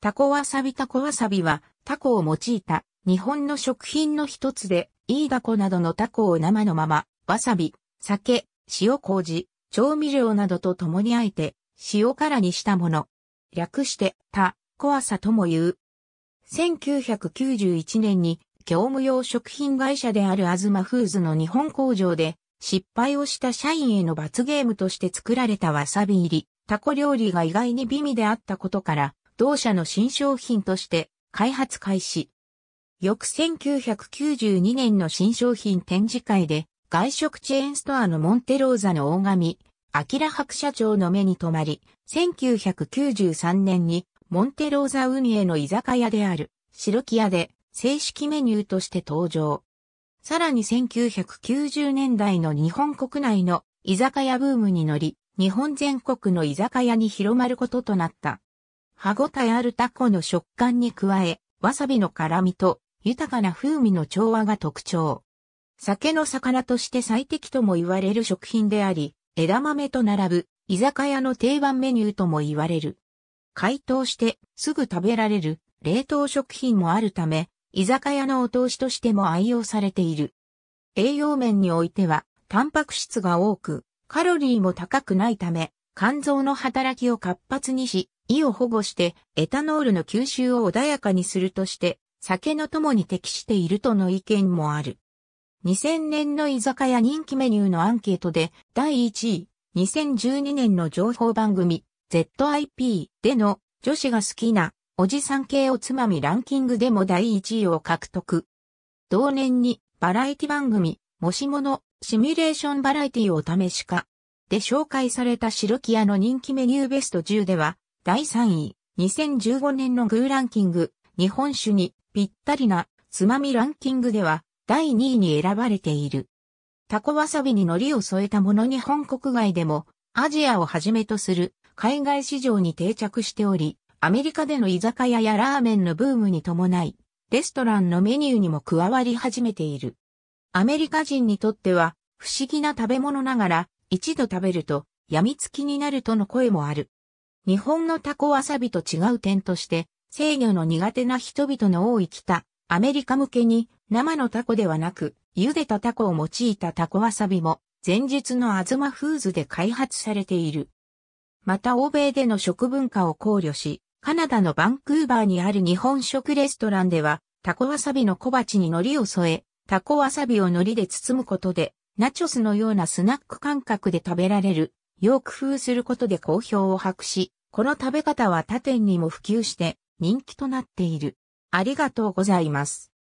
タコわさびタコわさびはタコを用いた日本の食品の一つで、イイダコなどのタコを生のまま、わさび、酒、塩麹、調味料などと共にあえて、塩辛にしたもの。略して、タ、コわさとも言う。1991年に、業務用食品会社であるアズマフーズの日本工場で、失敗をした社員への罰ゲームとして作られたわさび入り、タコ料理が意外に美味であったことから、同社の新商品として開発開始。翌1992年の新商品展示会で外食チェーンストアのモンテローザの大神、アキラ白社長の目に留まり、1993年にモンテローザ海への居酒屋である白木屋で正式メニューとして登場。さらに1990年代の日本国内の居酒屋ブームに乗り、日本全国の居酒屋に広まることとなった。歯ごたえあるタコの食感に加え、わさびの辛味と豊かな風味の調和が特徴。酒の魚として最適とも言われる食品であり、枝豆と並ぶ居酒屋の定番メニューとも言われる。解凍してすぐ食べられる冷凍食品もあるため、居酒屋のお通しとしても愛用されている。栄養面においては、タンパク質が多く、カロリーも高くないため、肝臓の働きを活発にし、胃を保護してエタノールの吸収を穏やかにするとして、酒の友に適しているとの意見もある。2000年の居酒屋人気メニューのアンケートで第1位、2012年の情報番組 ZIP での女子が好きなおじさん系おつまみランキングでも第1位を獲得。同年にバラエティ番組もしものシミュレーションバラエティをお試しかで紹介された白木屋の人気メニューベスト10では第3位、2015年のグーランキング、日本酒にぴったりなつまみランキングでは第2位に選ばれている。タコわさびに海苔を添えたもの日本国外でもアジアをはじめとする海外市場に定着しており、アメリカでの居酒屋やラーメンのブームに伴い、レストランのメニューにも加わり始めている。アメリカ人にとっては不思議な食べ物ながら一度食べると病みつきになるとの声もある。日本のタコわさびと違う点として、制御の苦手な人々の多い北、アメリカ向けに生のタコではなく、茹でたタコを用いたタコわさびも、前日のアズマフーズで開発されている。また欧米での食文化を考慮し、カナダのバンクーバーにある日本食レストランでは、タコわさびの小鉢に海苔を添え、タコわさびを海苔で包むことで、ナチョスのようなスナック感覚で食べられる、よく工夫することで好評を博し、この食べ方は他店にも普及して人気となっている。ありがとうございます。